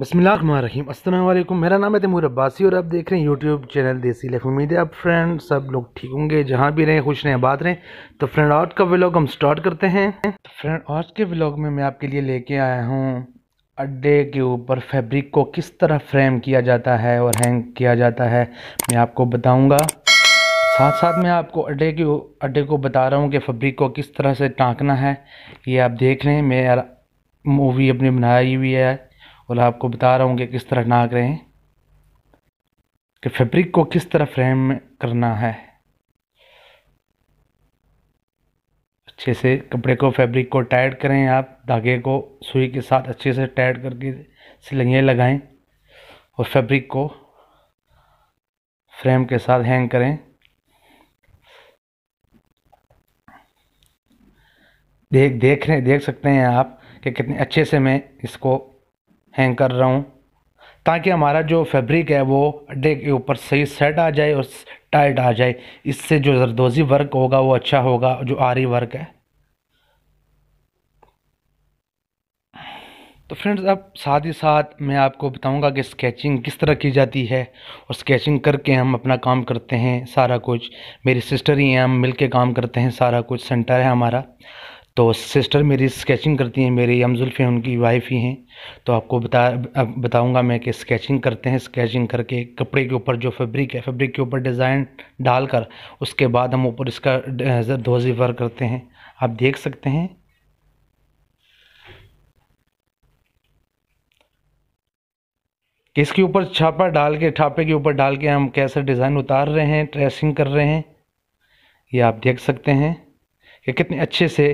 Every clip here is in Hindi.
बसमिलीम मेरा नाम है तैमूर अब्बासी और आप देख रहे हैं यूट्यूब चैनल देसी लाइफ उम्मीद है आप फ्रेंड सब लोग ठीक होंगे जहाँ भी रहें खुश रहें बात रहें तो फ्रेंड आज का व्लॉग हम स्टार्ट करते हैं तो फ्रेंड आज के व्लॉग में मैं आपके लिए लेके आया हूँ अड्डे के ऊपर फैब्रिक को किस तरह फ्रेम किया जाता है और हैंग किया जाता है मैं आपको बताऊँगा साथ साथ मैं आपको अड्डे के अड्डे को बता रहा हूँ कि फैब्रिक को किस तरह से टाँकना है ये आप देख रहे हैं मैं मूवी अपनी बनाई हुई है और आपको बता रहा हूँ कि किस तरह नाक रहे कि फैब्रिक को किस तरह फ्रेम करना है अच्छे से कपड़े को फैब्रिक को टाइट करें आप धागे को सुई के साथ अच्छे से टाइट करके सिलाइयाँ लगाएं और फैब्रिक को फ्रेम के साथ हैंग करें देख देख रहे देख सकते हैं आप कि कितने अच्छे से मैं इसको हैंग कर रहा हूँ ताकि हमारा जो फैब्रिक है वो अड्डे के ऊपर सही सेट आ जाए और टाइट आ जाए इससे जो जरदोज़ी वर्क होगा वो अच्छा होगा जो आरी वर्क है तो फ्रेंड्स अब साथ ही साथ मैं आपको बताऊंगा कि स्केचिंग किस तरह की जाती है और स्केचिंग करके हम अपना काम करते हैं सारा कुछ मेरी सिस्टर ही हैं हम मिलके काम करते हैं सारा कुछ सेंटर है हमारा तो सिस्टर मेरी स्केचिंग करती हैं मेरी यमज़ुल्फ़ हैं उनकी वाइफ़ ही हैं तो आपको बता बताऊंगा मैं कि स्केचिंग करते हैं स्केचिंग करके कपड़े के ऊपर जो फैब्रिक है फैब्रिक के ऊपर डिज़ाइन डालकर उसके बाद हम ऊपर इसका धोजी वर्क करते हैं आप देख सकते हैं कि इसके ऊपर छापा डाल के ठापे के ऊपर डाल के हम कैसे डिज़ाइन उतार रहे हैं ट्रेसिंग कर रहे हैं ये आप देख सकते हैं कि कितने अच्छे से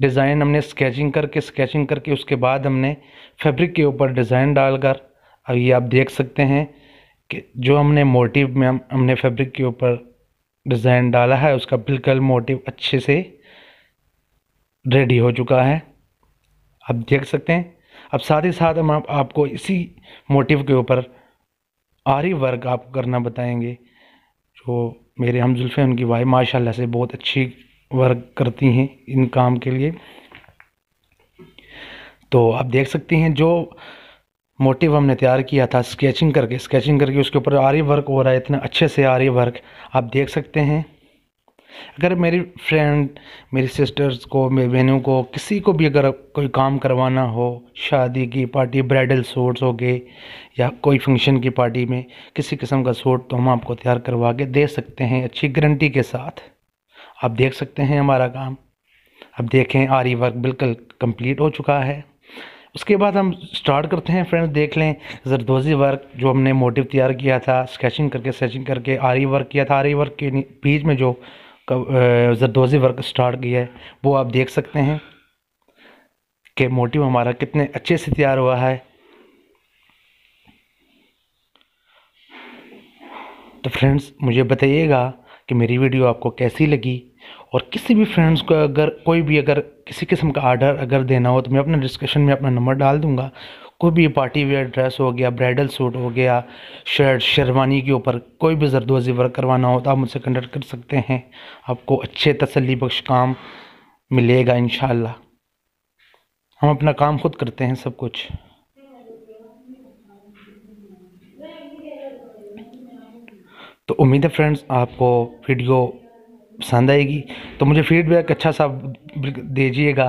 डिज़ाइन हमने स्केचिंग करके स्केचिंग करके उसके बाद हमने फैब्रिक के ऊपर डिज़ाइन डालकर अब ये आप देख सकते हैं कि जो हमने मोटिव में हम हमने फैब्रिक के ऊपर डिज़ाइन डाला है उसका बिल्कुल मोटिव अच्छे से रेडी हो चुका है आप देख सकते हैं अब साथ ही साथ हम आप, आपको इसी मोटिव के ऊपर आरी वर्क आपको करना बताएंगे जो मेरे हम जुल्फ़े उनकी वाई माशाल्लाह से बहुत अच्छी वर्क करती हैं इन काम के लिए तो आप देख सकते हैं जो मोटिव हमने तैयार किया था स्केचिंग करके स्केचिंग करके उसके ऊपर आरी वर्क हो रहा है इतना अच्छे से आरी वर्क आप देख सकते हैं अगर मेरी फ्रेंड मेरी सिस्टर्स को मेरी बहनों को किसी को भी अगर कोई काम करवाना हो शादी की पार्टी ब्राइडल सूट्स हो गए या कोई फंक्शन की पार्टी में किसी किस्म का सूट तो हम आपको तैयार करवा के दे सकते हैं अच्छी गारंटी के साथ आप देख सकते हैं हमारा काम अब देखें आरी वर्क बिल्कुल कंप्लीट हो चुका है उसके बाद हम स्टार्ट करते हैं फ्रेंड्स देख लें जरदोजी वर्क जो हमने मोटिव तैयार किया था स्केचिंग करके स्केचिंग करके आरी वर्क किया था आरी वर्क के बीच में जो जरदोजी वर्क स्टार्ट किया है वो आप देख सकते हैं कि मोटिव हमारा कितने अच्छे से तैयार हुआ है तो फ्रेंड्स मुझे बताइएगा कि मेरी वीडियो आपको कैसी लगी और किसी भी फ्रेंड्स को अगर कोई भी अगर किसी किस्म का आर्डर अगर देना हो तो मैं अपने डिस्क्रिप्शन में अपना नंबर डाल दूँगा कोई भी पार्टी वेयर ड्रेस हो गया ब्राइडल सूट हो गया शर्ट शेरवानी के ऊपर कोई भी जरदोजी वर्क करवाना हो तो आप मुझसे कंडक्ट कर सकते हैं आपको अच्छे तसली बख्श काम मिलेगा इन हम अपना काम खुद करते हैं सब कुछ तो उम्मीद है फ्रेंड्स आपको वीडियो पसंद आएगी तो मुझे फीडबैक अच्छा सा दीजिएगा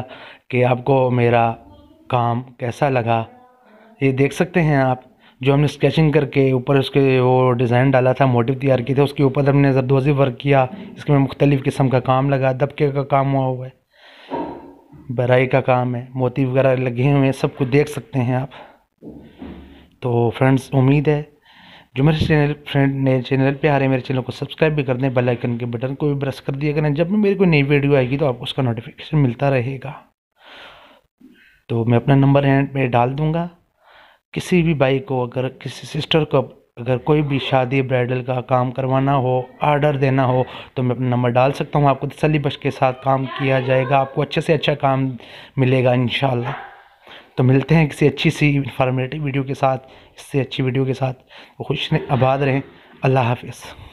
कि आपको मेरा काम कैसा लगा ये देख सकते हैं आप जो हमने स्केचिंग करके ऊपर उसके वो डिज़ाइन डाला था मोटिव तैयार किए थे उसके ऊपर हमने जरदोजी वर्क किया इसके में मुख्तलिफ़ किस्म का काम लगा दबके का काम हुआ हुआ है बराई का काम है मोती वगैरह लगे हुए हैं सब कुछ देख सकते हैं आप तो फ्रेंड्स उम्मीद है जो मेरे चैनल फ्रेंड नए चैनल पे आ रहे हैं मेरे चैनल को सब्सक्राइब भी कर दें बेल आइकन के बटन को भी प्रेस कर दिया करें जब भी मेरी कोई नई वीडियो आएगी तो आपको उसका नोटिफिकेशन मिलता रहेगा तो मैं अपना नंबर हैंड में डाल दूँगा किसी भी भाई को अगर किसी सिस्टर को अगर कोई भी शादी ब्राइडल का काम करवाना हो आर्डर देना हो तो मैं अपना नंबर डाल सकता हूँ आपको तसली बख्श के साथ काम किया जाएगा आपको अच्छे से अच्छा काम मिलेगा इन तो मिलते हैं किसी अच्छी सी इन्फॉर्मेटिव वीडियो के साथ इससे अच्छी वीडियो के साथ खुश आबाद रहें अल्लाह हाफिज़